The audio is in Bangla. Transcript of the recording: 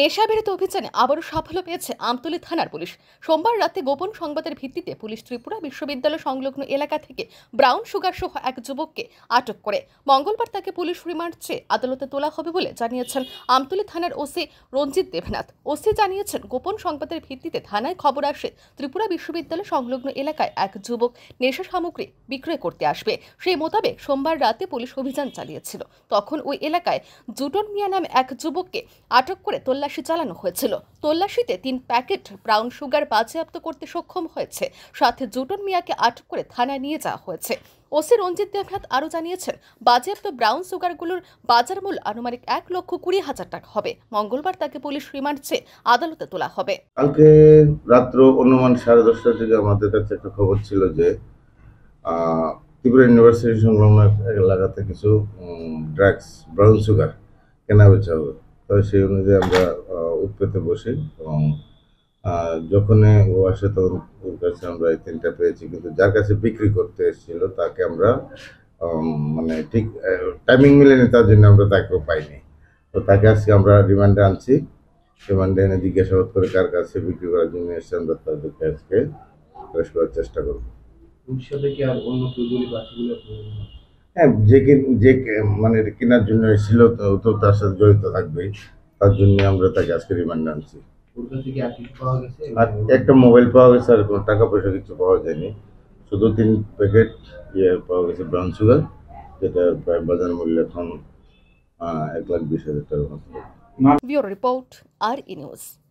নেশা বিরোধী অভিযানে আবারও সাফল্য পেয়েছে আমতলী থানার পুলিশ সোমবার রাতে গোপন সংবাদের ভিত্তিতে পুলিশ ত্রিপুরা বিশ্ববিদ্যালয় সংলগ্ন এলাকা থেকে ব্রাউন সুগার সহ এক যুবককে আটক করে মঙ্গলবার তাকে পুলিশ রিমান্ড চেয়ে আদালতে তোলা হবে বলে জানিয়েছেন আমতলী থানার ওসি রঞ্জিত দেবনাথ ওসি জানিয়েছেন গোপন সংবাদের ভিত্তিতে থানায় খবর আসে ত্রিপুরা বিশ্ববিদ্যালয় সংলগ্ন এলাকায় এক যুবক নেশা সামগ্রী বিক্রয় করতে আসবে সেই মোতাবেক সোমবার রাতে পুলিশ অভিযান চালিয়েছিল তখন ওই এলাকায় জুটন মিয়া নামে এক যুবককে আটক করে তোলা তল্লাশি চালানো হয়েছিল তল্লাশিতে তিন প্যাকেট ব্রাউন সুগার বাজেয়াপ্ত করতে সক্ষম হয়েছে সাথে জুটন মিয়াকে আটক করে থানায় নিয়ে যাওয়া হয়েছে ওসি রঞ্জিত দেবনাথ আরও জানিয়েছেন বাজেয়াপ্ত ব্রাউন সুগারগুলোর বাজার মূল্য আনুমানিক এক লক্ষ কুড়ি হাজার টাকা হবে মঙ্গলবার তাকে পুলিশ রিমান্ড চেয়ে আদালতে তোলা হবে কালকে রাত্র অনুমান সাড়ে দশটার দিকে আমাদের কাছে একটা খবর ছিল যে ত্রিপুরা ইউনিভার্সিটি সংলগ্ন এলাকাতে কিছু ড্রাগস ব্রাউন সুগার কেনা বেচা হবে তবে সেই অনুযায়ী আমরা উৎপেতে বসি এবং যখনই ও আসে তখন ওর কাছে আমরা এই তিনটা পেয়েছি কিন্তু যার কাছে বিক্রি করতে এসেছিল তাকে আমরা মানে ঠিক টাইমিং মিলেনি তার জন্য আমরা তাকেও পাইনি তো তাকে আজকে আমরা রিমান্ডে আনছি রিমান্ডে এনে জিজ্ঞাসাবাদ করে কার কাছে বিক্রি করার জন্য এসে আমরা তাদেরকে আজকে করার চেষ্টা করবো ভবিষ্যতে কি আর অন্য কেউ বাকিগুলো হ্যাঁ যে যে মানে কেনার জন্য এসেছিল তো তার সাথে জড়িত থাকবে তার জন্য আমরা তাকে আজকে রিমান্ডে আনছি আর একটা মোবাইল পাওয়া গেছে আর কোনো টাকা পয়সা কিছু পাওয়া যায়নি শুধু তিন প্যাকেট ইয়ে পাওয়া গেছে ব্রাউন সুগার যেটা প্রায় বাজার মূল্য এখন এক লাখ বিশ হাজার টাকার মতো রিপোর্ট আর ই